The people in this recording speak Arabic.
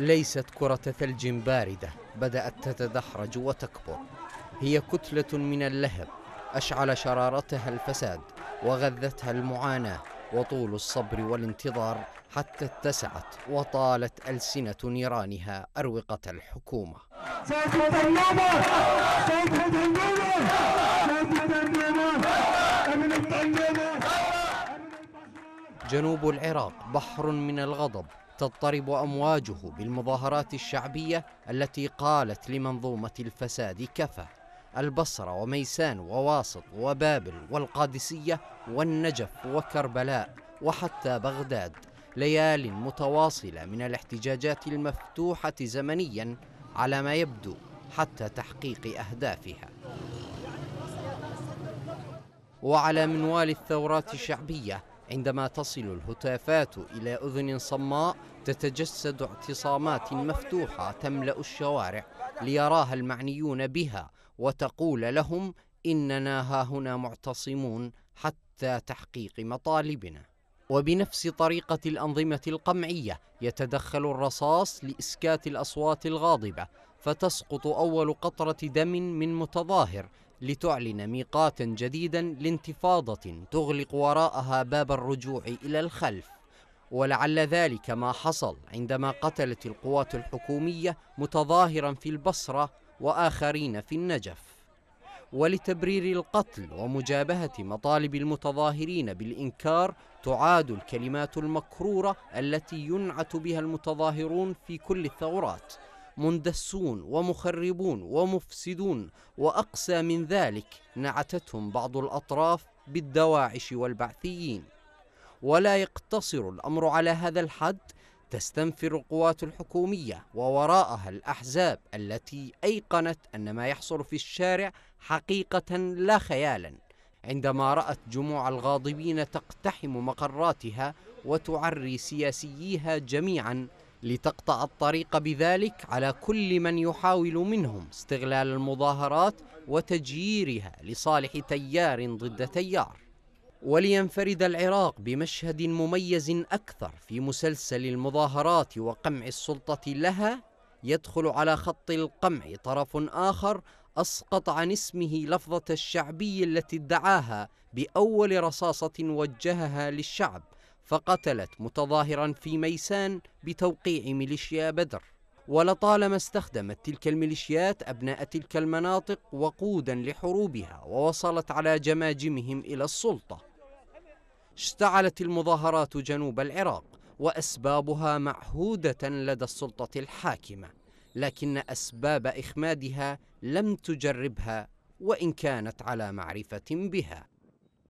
ليست كرة ثلج باردة بدأت تتدحرج وتكبر هي كتلة من اللهب أشعل شرارتها الفساد وغذتها المعاناة وطول الصبر والانتظار حتى اتسعت وطالت ألسنة نيرانها أروقة الحكومة جنوب العراق بحر من الغضب تضطرب امواجه بالمظاهرات الشعبيه التي قالت لمنظومه الفساد كفى البصره وميسان وواسط وبابل والقادسيه والنجف وكربلاء وحتى بغداد ليال متواصله من الاحتجاجات المفتوحه زمنيا على ما يبدو حتى تحقيق اهدافها وعلى منوال الثورات الشعبيه عندما تصل الهتافات إلى أذن صماء تتجسد اعتصامات مفتوحة تملأ الشوارع ليراها المعنيون بها وتقول لهم إننا هاهنا معتصمون حتى تحقيق مطالبنا وبنفس طريقة الأنظمة القمعية يتدخل الرصاص لإسكات الأصوات الغاضبة فتسقط أول قطرة دم من متظاهر لتعلن ميقاتا جديدا لانتفاضة تغلق وراءها باب الرجوع إلى الخلف ولعل ذلك ما حصل عندما قتلت القوات الحكومية متظاهرا في البصرة وآخرين في النجف ولتبرير القتل ومجابهة مطالب المتظاهرين بالإنكار تعاد الكلمات المكرورة التي ينعت بها المتظاهرون في كل الثورات مندسون ومخربون ومفسدون واقسى من ذلك نعتتهم بعض الاطراف بالدواعش والبعثيين ولا يقتصر الامر على هذا الحد تستنفر القوات الحكوميه ووراءها الاحزاب التي ايقنت ان ما يحصل في الشارع حقيقه لا خيالا عندما رات جموع الغاضبين تقتحم مقراتها وتعري سياسييها جميعا لتقطع الطريق بذلك على كل من يحاول منهم استغلال المظاهرات وتجييرها لصالح تيار ضد تيار ولينفرد العراق بمشهد مميز أكثر في مسلسل المظاهرات وقمع السلطة لها يدخل على خط القمع طرف آخر أسقط عن اسمه لفظة الشعبي التي ادعاها بأول رصاصة وجهها للشعب فقتلت متظاهرا في ميسان بتوقيع ميليشيا بدر ولطالما استخدمت تلك الميليشيات أبناء تلك المناطق وقودا لحروبها ووصلت على جماجمهم إلى السلطة اشتعلت المظاهرات جنوب العراق وأسبابها معهودة لدى السلطة الحاكمة لكن أسباب إخمادها لم تجربها وإن كانت على معرفة بها